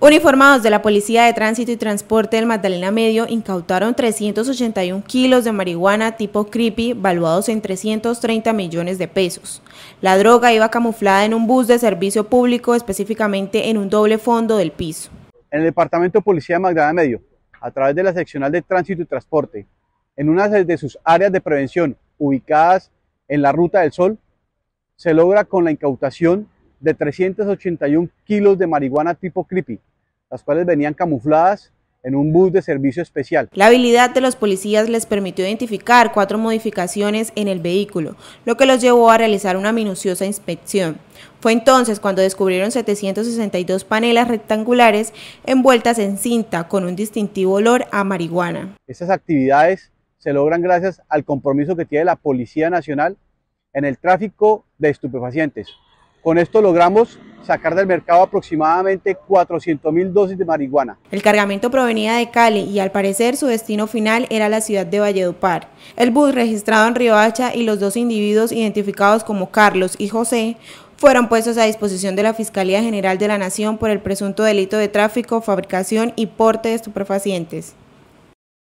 Uniformados de la Policía de Tránsito y Transporte del Magdalena Medio incautaron 381 kilos de marihuana tipo creepy valuados en 330 millones de pesos. La droga iba camuflada en un bus de servicio público, específicamente en un doble fondo del piso. En el Departamento de Policía de Magdalena Medio, a través de la Seccional de Tránsito y Transporte, en una de sus áreas de prevención ubicadas en la Ruta del Sol, se logra con la incautación de 381 kilos de marihuana tipo creepy, las cuales venían camufladas en un bus de servicio especial. La habilidad de los policías les permitió identificar cuatro modificaciones en el vehículo, lo que los llevó a realizar una minuciosa inspección. Fue entonces cuando descubrieron 762 panelas rectangulares envueltas en cinta con un distintivo olor a marihuana. Estas actividades se logran gracias al compromiso que tiene la Policía Nacional en el tráfico de estupefacientes, con esto logramos sacar del mercado aproximadamente 400.000 dosis de marihuana. El cargamento provenía de Cali y al parecer su destino final era la ciudad de Valledupar. El bus registrado en Hacha y los dos individuos identificados como Carlos y José fueron puestos a disposición de la Fiscalía General de la Nación por el presunto delito de tráfico, fabricación y porte de estupefacientes.